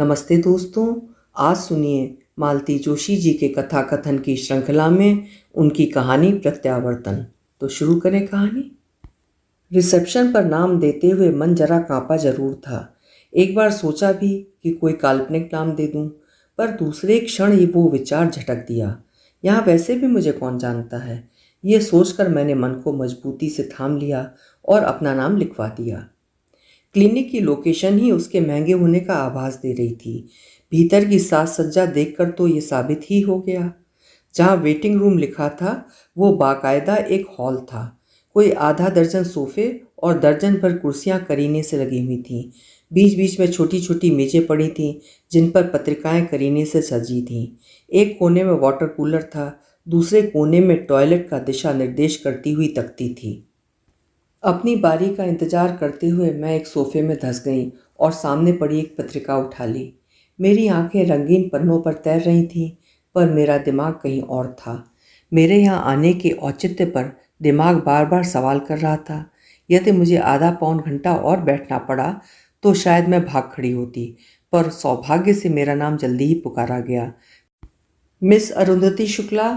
नमस्ते दोस्तों आज सुनिए मालती जोशी जी के कथा कथन की श्रृंखला में उनकी कहानी प्रत्यावर्तन तो शुरू करें कहानी रिसेप्शन पर नाम देते हुए मन जरा कांपा जरूर था एक बार सोचा भी कि कोई काल्पनिक नाम दे दूं पर दूसरे क्षण ही वो विचार झटक दिया यहाँ वैसे भी मुझे कौन जानता है ये सोचकर मैंने मन को मजबूती से थाम लिया और अपना नाम लिखवा दिया क्लिनिक की लोकेशन ही उसके महंगे होने का आभास दे रही थी भीतर की साज सज्जा देखकर तो ये साबित ही हो गया जहाँ वेटिंग रूम लिखा था वो बाकायदा एक हॉल था कोई आधा दर्जन सोफे और दर्जन भर कुर्सियाँ करीने से लगी हुई थीं बीच बीच में छोटी छोटी मेज़ें पड़ी थीं जिन पर पत्रिकाएं करीने से सजी थीं एक कोने में वाटर कूलर था दूसरे कोने में टॉयलेट का दिशा निर्देश करती हुई तकती थी अपनी बारी का इंतज़ार करते हुए मैं एक सोफ़े में धंस गई और सामने पड़ी एक पत्रिका उठा ली मेरी आंखें रंगीन पन्नों पर तैर रही थीं पर मेरा दिमाग कहीं और था मेरे यहाँ आने के औचित्य पर दिमाग बार बार सवाल कर रहा था यदि मुझे आधा पौन घंटा और बैठना पड़ा तो शायद मैं भाग खड़ी होती पर सौभाग्य से मेरा नाम जल्दी ही पुकारा गया मिस अरुंधति शुक्ला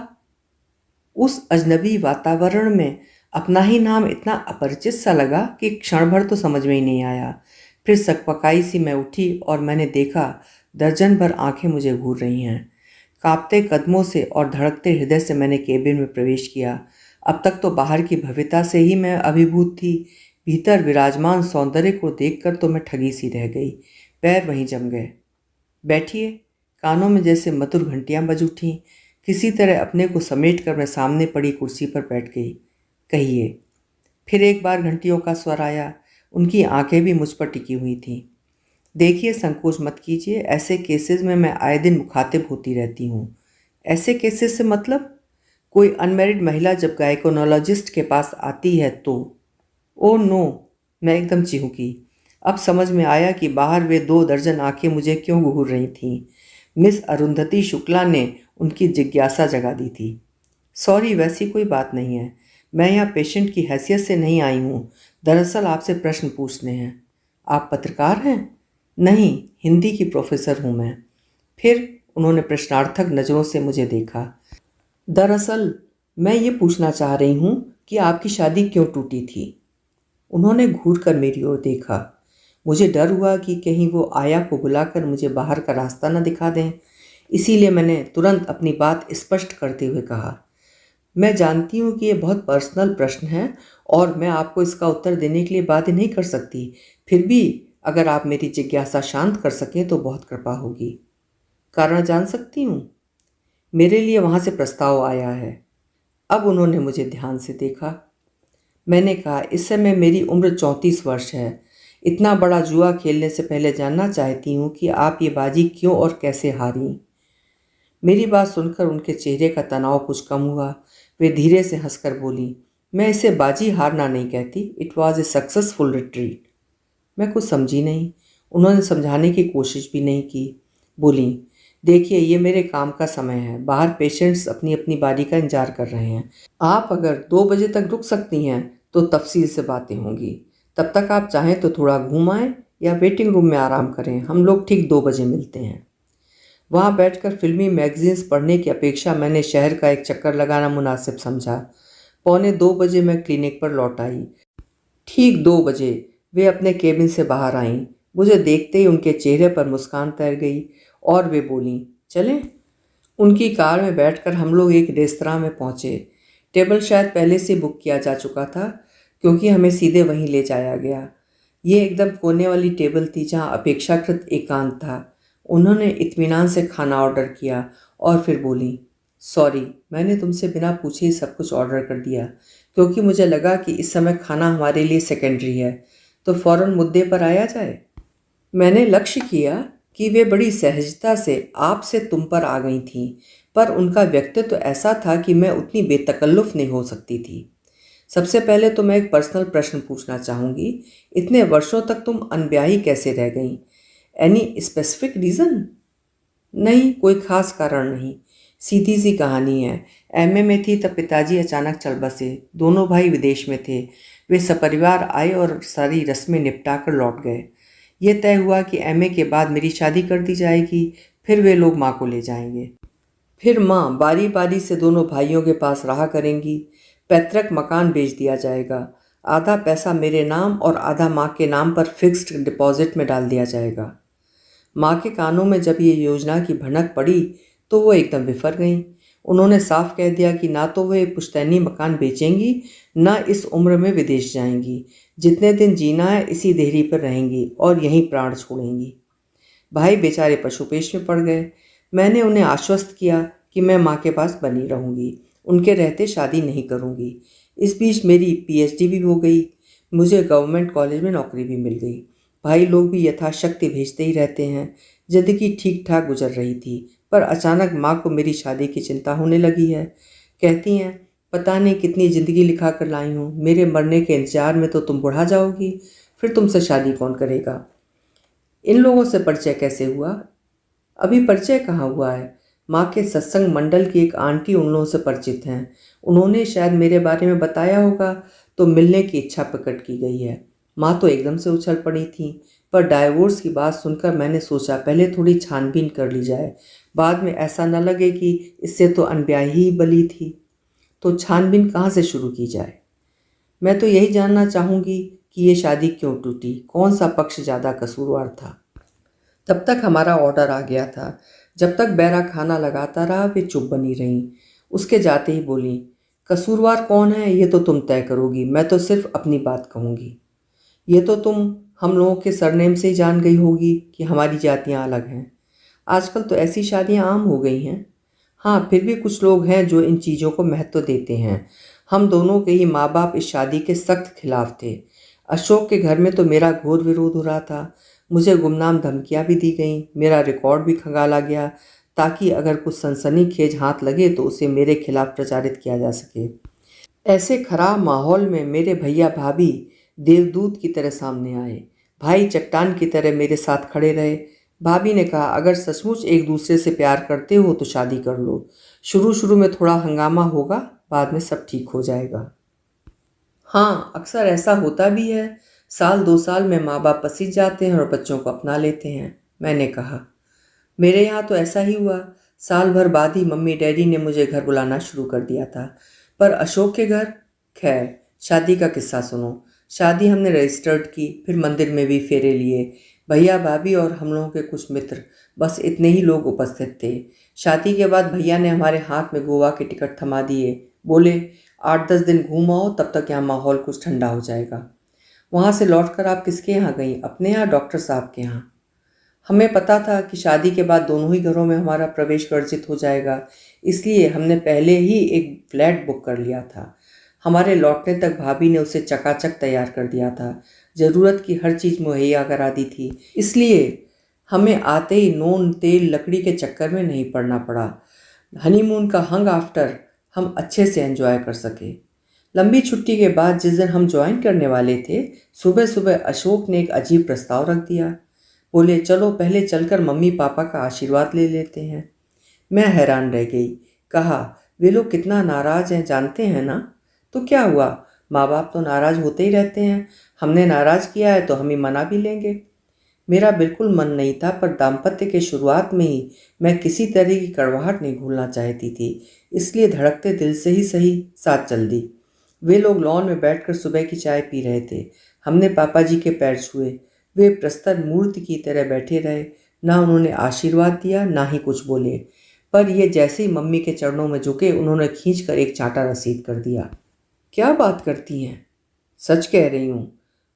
उस अजनबी वातावरण में अपना ही नाम इतना अपरिचित सा लगा कि क्षण भर तो समझ में ही नहीं आया फिर सकपकाई सी मैं उठी और मैंने देखा दर्जन भर आंखें मुझे घूर रही हैं कांपते कदमों से और धड़कते हृदय से मैंने केबिन में प्रवेश किया अब तक तो बाहर की भव्यता से ही मैं अभिभूत थी भीतर विराजमान सौंदर्य को देखकर तो मैं ठगी सी रह गई पैर वहीं जम गए बैठिए कानों में जैसे मधुर घंटियाँ बज उठी किसी तरह अपने को समेट कर मैं सामने पड़ी कुर्सी पर बैठ गई कहिए फिर एक बार घंटियों का स्वर आया उनकी आंखें भी मुझ पर टिकी हुई थीं देखिए संकोच मत कीजिए ऐसे केसेस में मैं आए दिन मुखातिब होती रहती हूँ ऐसे केसेस से मतलब कोई अनमेरिड महिला जब गायकोनोलॉजिस्ट के पास आती है तो ओ नो मैं एकदम चिहूकी अब समझ में आया कि बाहर वे दो दर्जन आंखें मुझे क्यों घूर रही थीं मिस अरुंधति शुक्ला ने उनकी जिज्ञासा जगा दी थी सॉरी वैसी कोई बात नहीं है मैं यहाँ पेशेंट की हैसियत से नहीं आई हूँ दरअसल आपसे प्रश्न पूछने हैं आप पत्रकार हैं नहीं हिंदी की प्रोफेसर हूँ मैं फिर उन्होंने प्रश्नार्थक नज़रों से मुझे देखा दरअसल मैं ये पूछना चाह रही हूँ कि आपकी शादी क्यों टूटी थी उन्होंने घूर कर मेरी ओर देखा मुझे डर हुआ कि कहीं वो आया को बुलाकर मुझे बाहर का रास्ता न दिखा दें इसीलिए मैंने तुरंत अपनी बात स्पष्ट करते हुए कहा मैं जानती हूँ कि ये बहुत पर्सनल प्रश्न है और मैं आपको इसका उत्तर देने के लिए बाध्य नहीं कर सकती फिर भी अगर आप मेरी जिज्ञासा शांत कर सकें तो बहुत कृपा होगी कारण जान सकती हूँ मेरे लिए वहाँ से प्रस्ताव आया है अब उन्होंने मुझे ध्यान से देखा मैंने कहा इस समय मेरी उम्र चौंतीस वर्ष है इतना बड़ा जुआ खेलने से पहले जानना चाहती हूँ कि आप ये बाजी क्यों और कैसे हारी मेरी बात सुनकर उनके चेहरे का तनाव कुछ कम हुआ वे धीरे से हंसकर बोली मैं इसे बाजी हारना नहीं कहती it was a successful retreat मैं कुछ समझी नहीं उन्होंने समझाने की कोशिश भी नहीं की बोली देखिए ये मेरे काम का समय है बाहर पेशेंट्स अपनी अपनी बारी का इंतजार कर रहे हैं आप अगर दो बजे तक रुक सकती हैं तो तफसील से बातें होंगी तब तक आप चाहें तो थोड़ा घूम आएँ या वेटिंग रूम में आराम करें हम लोग ठीक दो बजे मिलते हैं वहाँ हम्म। बैठकर फिल्मी मैगजीन्स पढ़ने की अपेक्षा मैंने शहर का एक चक्कर लगाना मुनासिब समझा पौने दो बजे मैं क्लिनिक पर लौट आई ठीक दो बजे वे अपने केबिन से बाहर आईं मुझे देखते ही उनके चेहरे पर मुस्कान तैर गई और वे बोलीं चलें उनकी कार में बैठकर हम लोग एक रेस्तरा में पहुँचे टेबल शायद पहले से बुक किया जा चुका था क्योंकि हमें सीधे वहीं ले जाया गया ये एकदम कोने वाली टेबल थी जहाँ अपेक्षाकृत एकांत था उन्होंने इत्मीनान से खाना ऑर्डर किया और फिर बोली सॉरी मैंने तुमसे बिना पूछे ही सब कुछ ऑर्डर कर दिया क्योंकि मुझे लगा कि इस समय खाना हमारे लिए सेकेंडरी है तो फ़ौर मुद्दे पर आया जाए मैंने लक्ष्य किया कि वे बड़ी सहजता से आप से तुम पर आ गई थीं पर उनका व्यक्तित्व तो ऐसा था कि मैं उतनी बेतकल्लुफ़ नहीं हो सकती थी सबसे पहले तो मैं एक पर्सनल प्रश्न पूछना चाहूँगी इतने वर्षों तक तुम अनब्याही कैसे रह गई एनी स्पेसिफिक रीज़न नहीं कोई खास कारण नहीं सीधी सी कहानी है एमए में थी तब पिताजी अचानक चल बसे दोनों भाई विदेश में थे वे सपरिवार आए और सारी रस्में निपटा कर लौट गए ये तय हुआ कि एमए के बाद मेरी शादी कर दी जाएगी फिर वे लोग माँ को ले जाएंगे फिर माँ बारी बारी से दोनों भाइयों के पास रहा करेंगी पैतृक मकान बेच दिया जाएगा आधा पैसा मेरे नाम और आधा माँ के नाम पर फिक्स्ड डिपॉजिट में डाल दिया जाएगा माँ के कानों में जब ये योजना की भनक पड़ी तो वो एकदम बिफर गईं उन्होंने साफ कह दिया कि ना तो वे पुश्तैनी मकान बेचेंगी ना इस उम्र में विदेश जाएंगी जितने दिन जीना है इसी देहरी पर रहेंगी और यहीं प्राण छोड़ेंगी भाई बेचारे पशुपेश में पड़ गए मैंने उन्हें आश्वस्त किया कि मैं माँ के पास बनी रहूँगी उनके रहते शादी नहीं करूँगी इस बीच मेरी पीएचडी भी हो गई मुझे गवर्नमेंट कॉलेज में नौकरी भी मिल गई भाई लोग भी यथाशक्ति भेजते ही रहते हैं ज़िंदगी ठीक ठाक गुजर रही थी पर अचानक माँ को मेरी शादी की चिंता होने लगी है कहती हैं पता नहीं कितनी ज़िंदगी लिखा कर लाई हूँ मेरे मरने के इंतज़ार में तो तुम बुढ़ा जाओगी फिर तुमसे शादी कौन करेगा इन लोगों से परिचय कैसे हुआ अभी परिचय कहाँ हुआ है माँ के सत्संग मंडल की एक आंटी उन लोगों से परिचित हैं उन्होंने शायद मेरे बारे में बताया होगा तो मिलने की इच्छा प्रकट की गई है माँ तो एकदम से उछल पड़ी थी पर डायवोर्स की बात सुनकर मैंने सोचा पहले थोड़ी छानबीन कर ली जाए बाद में ऐसा न लगे कि इससे तो अनब्याही ही बली थी तो छानबीन कहाँ से शुरू की जाए मैं तो यही जानना चाहूँगी कि ये शादी क्यों टूटी कौन सा पक्ष ज़्यादा कसूरवार था तब तक हमारा ऑर्डर आ गया था जब तक बैरा खाना लगाता रहा वे चुप बनी रहीं उसके जाते ही बोली कसूरवार कौन है ये तो तुम तय करोगी मैं तो सिर्फ अपनी बात कहूँगी ये तो तुम हम लोगों के सरनेम से ही जान गई होगी कि हमारी जातियाँ अलग हैं आजकल तो ऐसी शादियाँ आम हो गई हैं हाँ फिर भी कुछ लोग हैं जो इन चीज़ों को महत्व देते हैं हम दोनों के ही माँ बाप इस शादी के सख्त खिलाफ थे अशोक के घर में तो मेरा घोर विरोध हो रहा था मुझे गुमनाम धमकियाँ भी दी गई मेरा रिकॉर्ड भी खंगाला गया ताकि अगर कुछ सनसनी खेज हाथ लगे तो उसे मेरे खिलाफ़ प्रचारित किया जा सके ऐसे खराब माहौल में मेरे भैया भाभी देवदूत की तरह सामने आए भाई चट्टान की तरह मेरे साथ खड़े रहे भाभी ने कहा अगर सचमुच एक दूसरे से प्यार करते हो तो शादी कर लो शुरू शुरू में थोड़ा हंगामा होगा बाद में सब ठीक हो जाएगा हाँ अक्सर ऐसा होता भी है साल दो साल में माँ बाप पसीज जाते हैं और बच्चों को अपना लेते हैं मैंने कहा मेरे यहाँ तो ऐसा ही हुआ साल भर बाद ही मम्मी डैडी ने मुझे घर बुलाना शुरू कर दिया था पर अशोक के घर खैर शादी का किस्सा सुनो शादी हमने रजिस्टर्ड की फिर मंदिर में भी फेरे लिए भैया भाभी और हम लोगों के कुछ मित्र बस इतने ही लोग उपस्थित थे शादी के बाद भैया ने हमारे हाथ में गोवा के टिकट थमा दिए बोले आठ दस दिन घूम आओ तब तक यहाँ माहौल कुछ ठंडा हो जाएगा वहाँ से लौट कर आप किसके यहाँ गई अपने यहाँ डॉक्टर साहब के यहाँ हमें पता था कि शादी के बाद दोनों ही घरों में हमारा प्रवेश वर्जित हो जाएगा इसलिए हमने पहले ही एक फ्लैट बुक कर लिया था हमारे लौटने तक भाभी ने उसे चकाचक तैयार कर दिया था ज़रूरत की हर चीज़ मुहैया करा दी थी इसलिए हमें आते ही नून तेल लकड़ी के चक्कर में नहीं पड़ना पड़ा हनीमून का हंग आफ्टर हम अच्छे से एंजॉय कर सके लंबी छुट्टी के बाद जिस दिन हम ज्वाइन करने वाले थे सुबह सुबह अशोक ने एक अजीब प्रस्ताव रख दिया बोले चलो पहले चलकर मम्मी पापा का आशीर्वाद ले लेते हैं मैं हैरान रह गई कहा वे लोग कितना नाराज़ हैं जानते हैं ना तो क्या हुआ माँ बाप तो नाराज़ होते ही रहते हैं हमने नाराज़ किया है तो हम ही मना भी लेंगे मेरा बिल्कुल मन नहीं था पर दाम्पत्य के शुरुआत में ही मैं किसी तरह की कड़वाहट नहीं भूलना चाहती थी इसलिए धड़कते दिल से ही सही साथ चल दी वे लोग लॉन में बैठकर सुबह की चाय पी रहे थे हमने पापा जी के पैर छुए वे प्रस्तर मूर्ति की तरह बैठे रहे ना उन्होंने आशीर्वाद दिया ना ही कुछ बोले पर यह जैसे ही मम्मी के चरणों में झुके उन्होंने खींच कर एक चाटा रसीद कर दिया क्या बात करती हैं सच कह रही हूँ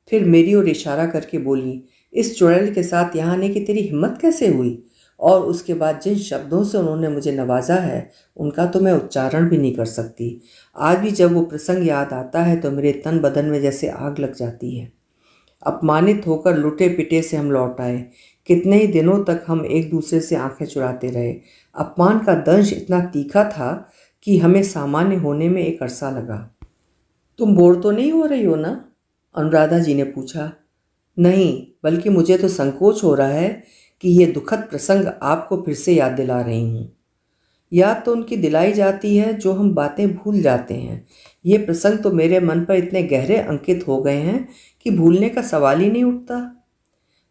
फिर मेरी ओर इशारा करके बोली इस चुड़ैल के साथ यहाँ आने की तेरी हिम्मत कैसे हुई और उसके बाद जिन शब्दों से उन्होंने मुझे नवाजा है उनका तो मैं उच्चारण भी नहीं कर सकती आज भी जब वो प्रसंग याद आता है तो मेरे तन बदन में जैसे आग लग जाती है अपमानित होकर लुटे पिटे से हम लौट आए कितने ही दिनों तक हम एक दूसरे से आंखें चुराते रहे अपमान का दंश इतना तीखा था कि हमें सामान्य होने में एक अरसा लगा तुम बोर तो नहीं हो रही हो ना अनुराधा जी ने पूछा नहीं बल्कि मुझे तो संकोच हो रहा है कि ये दुखद प्रसंग आपको फिर से याद दिला रही हूँ याद तो उनकी दिलाई जाती है जो हम बातें भूल जाते हैं ये प्रसंग तो मेरे मन पर इतने गहरे अंकित हो गए हैं कि भूलने का सवाल ही नहीं उठता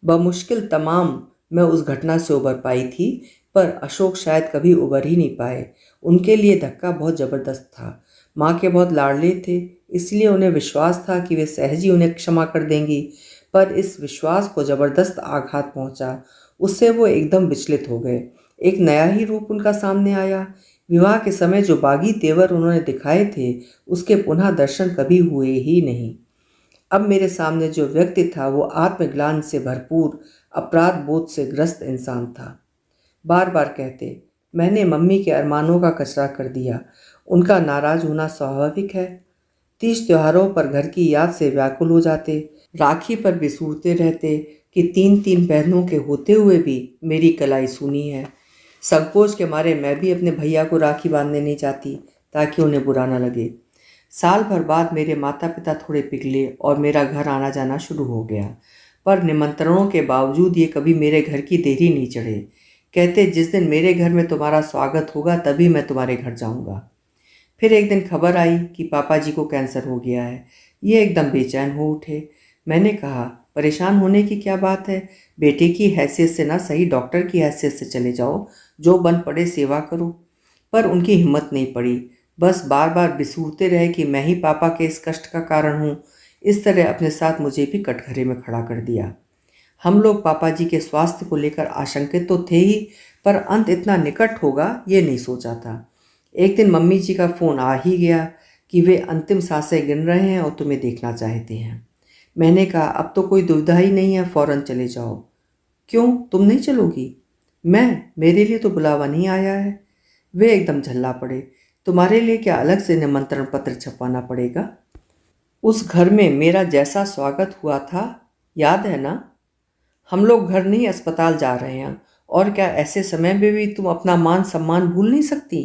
बमुश्किल तमाम मैं उस घटना से उबर पाई थी पर अशोक शायद कभी उबर ही नहीं पाए उनके लिए धक्का बहुत ज़बरदस्त था माँ के बहुत लाडले थे इसलिए उन्हें विश्वास था कि वे सहज ही उन्हें क्षमा कर देंगी पर इस विश्वास को ज़बरदस्त आघात पहुँचा उससे वो एकदम विचलित हो गए एक नया ही रूप उनका सामने आया विवाह के समय जो बागी तेवर उन्होंने दिखाए थे उसके पुनः दर्शन कभी हुए ही नहीं अब मेरे सामने जो व्यक्ति था वो आत्मग्लान से भरपूर अपराध बोध से ग्रस्त इंसान था बार बार कहते मैंने मम्मी के अरमानों का कचरा कर दिया उनका नाराज होना स्वाभाविक है तीज त्योहारों पर घर की याद से व्याकुल हो जाते राखी पर भी सूरते रहते कि तीन तीन बहनों के होते हुए भी मेरी कलाई सुनी है संकोच के मारे मैं भी अपने भैया को राखी बांधने नहीं जाती ताकि उन्हें बुरा ना लगे साल भर बाद मेरे माता पिता थोड़े पिघले और मेरा घर आना जाना शुरू हो गया पर निमंत्रणों के बावजूद ये कभी मेरे घर की देरी नहीं चढ़े कहते जिस दिन मेरे घर में तुम्हारा स्वागत होगा तभी मैं तुम्हारे घर जाऊंगा फिर एक दिन खबर आई कि पापा जी को कैंसर हो गया है ये एकदम बेचैन हो उठे मैंने कहा परेशान होने की क्या बात है बेटे की हैसियत से ना सही डॉक्टर की हैसियत से चले जाओ जो बन पड़े सेवा करो पर उनकी हिम्मत नहीं पड़ी बस बार बार बिसूरते रहे कि मैं ही पापा के इस कष्ट का कारण हूँ इस तरह अपने साथ मुझे भी कटघरे में खड़ा कर दिया हम लोग पापा जी के स्वास्थ्य को लेकर आशंकित तो थे ही पर अंत इतना निकट होगा ये नहीं सोचा था एक दिन मम्मी जी का फ़ोन आ ही गया कि वे अंतिम सांसें गिन रहे हैं और तुम्हें देखना चाहते हैं मैंने कहा अब तो कोई दुविधा ही नहीं है फ़ौरन चले जाओ क्यों तुम नहीं चलोगी मैं मेरे लिए तो बुलावा नहीं आया है वे एकदम झल्ला पड़े तुम्हारे लिए क्या अलग से निमंत्रण पत्र छपवाना पड़ेगा उस घर में मेरा जैसा स्वागत हुआ था याद है ना हम लोग घर नहीं अस्पताल जा रहे हैं और क्या ऐसे समय में भी तुम अपना मान सम्मान भूल नहीं सकती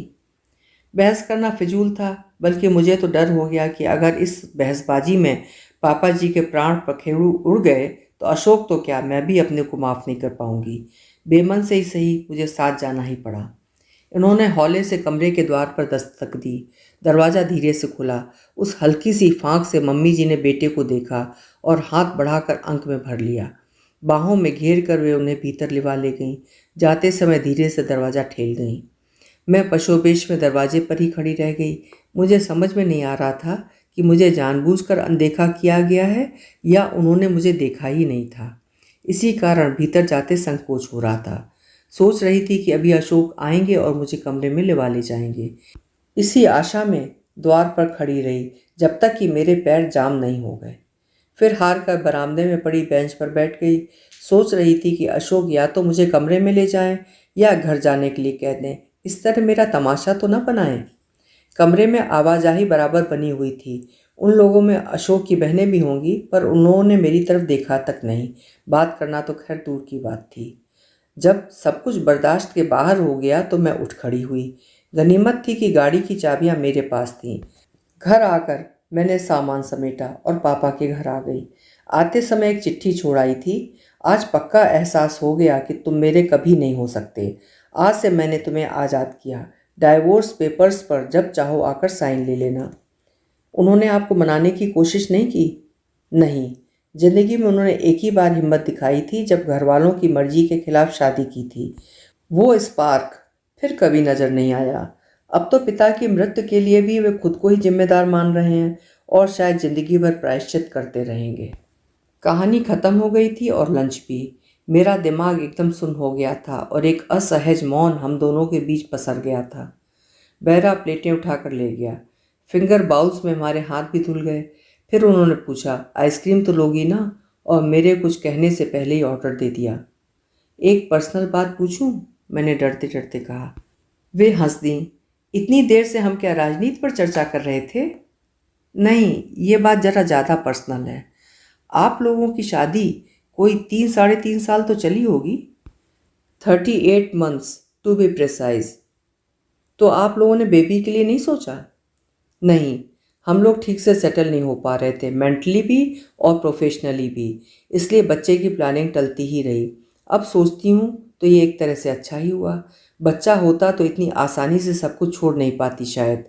बहस करना फिजूल था बल्कि मुझे तो डर हो गया कि अगर इस बहसबाजी में पापा जी के प्राण पखेड़ू उड़ गए तो अशोक तो क्या मैं भी अपने को माफ़ नहीं कर पाऊंगी बेमन से ही सही मुझे साथ जाना ही पड़ा इन्होंने हौले से कमरे के द्वार पर दस्तक दी दरवाज़ा धीरे से खुला उस हल्की सी फांक से मम्मी जी ने बेटे को देखा और हाथ बढ़ाकर अंक में भर लिया बाहों में घेर कर वे उन्हें भीतर लिवा ले गईं जाते समय धीरे से दरवाज़ा ठेल गईं मैं पशोपेश में दरवाजे पर ही खड़ी रह गई मुझे समझ में नहीं आ रहा था कि मुझे जानबूझकर अनदेखा किया गया है या उन्होंने मुझे देखा ही नहीं था इसी कारण भीतर जाते संकोच हो रहा था सोच रही थी कि अभी अशोक आएंगे और मुझे कमरे में लेवा ले जाएंगे इसी आशा में द्वार पर खड़ी रही जब तक कि मेरे पैर जाम नहीं हो गए फिर हार कर बरामदे में पड़ी बेंच पर बैठ गई सोच रही थी कि अशोक या तो मुझे कमरे में ले जाएं या घर जाने के लिए कह दें इस तरह मेरा तमाशा तो न बनाए कमरे में आवाजाही बराबर बनी हुई थी उन लोगों में अशोक की बहनें भी होंगी पर उन्होंने मेरी तरफ देखा तक नहीं बात करना तो खैर दूर की बात थी जब सब कुछ बर्दाश्त के बाहर हो गया तो मैं उठ खड़ी हुई गनीमत थी कि गाड़ी की चाबियाँ मेरे पास थीं घर आकर मैंने सामान समेटा और पापा के घर आ गई आते समय एक चिट्ठी छोड़ाई थी आज पक्का एहसास हो गया कि तुम मेरे कभी नहीं हो सकते आज से मैंने तुम्हें आज़ाद किया डाइवोर्स पेपर्स पर जब चाहो आकर साइन ले लेना उन्होंने आपको मनाने की कोशिश नहीं की नहीं ज़िंदगी में उन्होंने एक ही बार हिम्मत दिखाई थी जब घर वालों की मर्जी के खिलाफ शादी की थी वो स्पार्क फिर कभी नज़र नहीं आया अब तो पिता की मृत्यु के लिए भी वे खुद को ही जिम्मेदार मान रहे हैं और शायद ज़िंदगी भर प्रायश्चित करते रहेंगे कहानी ख़त्म हो गई थी और लंच भी मेरा दिमाग एकदम सुन हो गया था और एक असहज मौन हम दोनों के बीच पसर गया था बहरा प्लेटें उठाकर ले गया फिंगर बाउल्स में हमारे हाथ भी धुल गए फिर उन्होंने पूछा आइसक्रीम तो लोगी ना और मेरे कुछ कहने से पहले ही ऑर्डर दे दिया एक पर्सनल बात पूछूं मैंने डरते डरते कहा वे हंस दी इतनी देर से हम क्या राजनीति पर चर्चा कर रहे थे नहीं ये बात ज़रा ज़्यादा पर्सनल है आप लोगों की शादी कोई तीन साढ़े तीन साल तो चली होगी thirty eight months to be precise तो आप लोगों ने बेबी के लिए नहीं सोचा नहीं हम लोग ठीक से सेटल नहीं हो पा रहे थे मेंटली भी और प्रोफेशनली भी इसलिए बच्चे की प्लानिंग टलती ही रही अब सोचती हूँ तो ये एक तरह से अच्छा ही हुआ बच्चा होता तो इतनी आसानी से सब कुछ छोड़ नहीं पाती शायद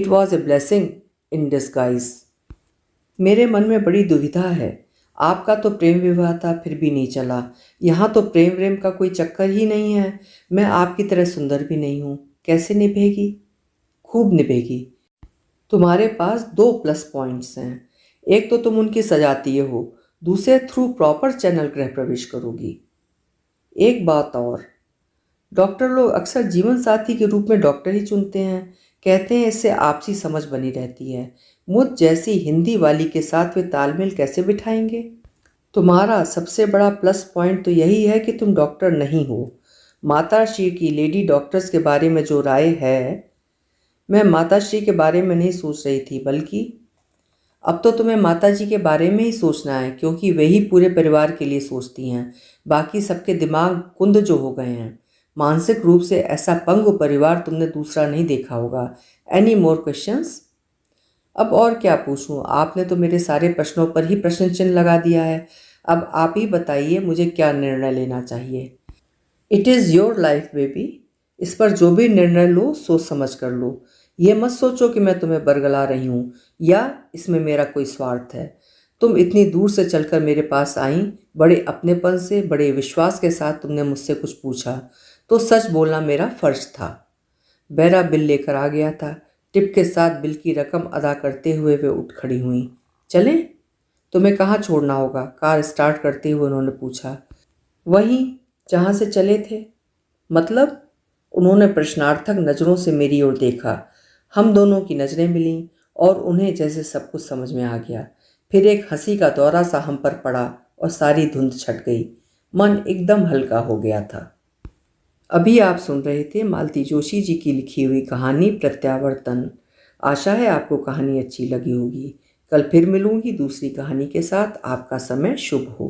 it was a blessing in disguise मेरे मन में बड़ी दुविधा है आपका तो प्रेम विवाह था फिर भी नहीं चला यहाँ तो प्रेम प्रेम का कोई चक्कर ही नहीं है मैं आपकी तरह सुंदर भी नहीं हूँ कैसे निभेगी खूब निभेगी तुम्हारे पास दो प्लस पॉइंट्स हैं एक तो तुम उनकी सजातीय हो दूसरे थ्रू प्रॉपर चैनल गृह प्रवेश करोगी एक बात और डॉक्टर लोग अक्सर जीवन साथी के रूप में डॉक्टर ही चुनते हैं कहते हैं इससे आपसी समझ बनी रहती है मुझ जैसी हिंदी वाली के साथ वे तालमेल कैसे बिठाएंगे तुम्हारा सबसे बड़ा प्लस पॉइंट तो यही है कि तुम डॉक्टर नहीं हो माता श्री की लेडी डॉक्टर्स के बारे में जो राय है मैं माता श्री के बारे में नहीं सोच रही थी बल्कि अब तो तुम्हें माता जी के बारे में ही सोचना है क्योंकि वही पूरे परिवार के लिए सोचती हैं बाकी सबके दिमाग कुंद जो हो गए हैं मानसिक रूप से ऐसा पंग परिवार तुमने दूसरा नहीं देखा होगा एनी मोर क्वेश्चंस अब और क्या पूछूँ आपने तो मेरे सारे प्रश्नों पर ही प्रश्न चिन्ह लगा दिया है अब आप ही बताइए मुझे क्या निर्णय लेना चाहिए it is your life baby इस पर जो भी निर्णय लो सोच समझ कर लो ये मत सोचो कि मैं तुम्हें बरगला रही हूँ या इसमें मेरा कोई स्वार्थ है तुम इतनी दूर से चलकर मेरे पास आई बड़े अपनेपन से बड़े विश्वास के साथ तुमने मुझसे कुछ पूछा तो सच बोलना मेरा फ़र्ज था बैरा बिल लेकर आ गया था टिप के साथ बिल की रकम अदा करते हुए वे उठ खड़ी हुई चलें तुम्हें कहाँ छोड़ना होगा कार स्टार्ट करते हुए उन्होंने पूछा वहीं जहाँ से चले थे मतलब उन्होंने प्रश्नार्थक नज़रों से मेरी ओर देखा हम दोनों की नज़रें मिलीं और उन्हें जैसे सब कुछ समझ में आ गया फिर एक हंसी का दौरा सा हम पर पड़ा और सारी धुंध छट गई मन एकदम हल्का हो गया था अभी आप सुन रहे थे मालती जोशी जी की लिखी हुई कहानी प्रत्यावर्तन आशा है आपको कहानी अच्छी लगी होगी कल फिर मिलूंगी दूसरी कहानी के साथ आपका समय शुभ हो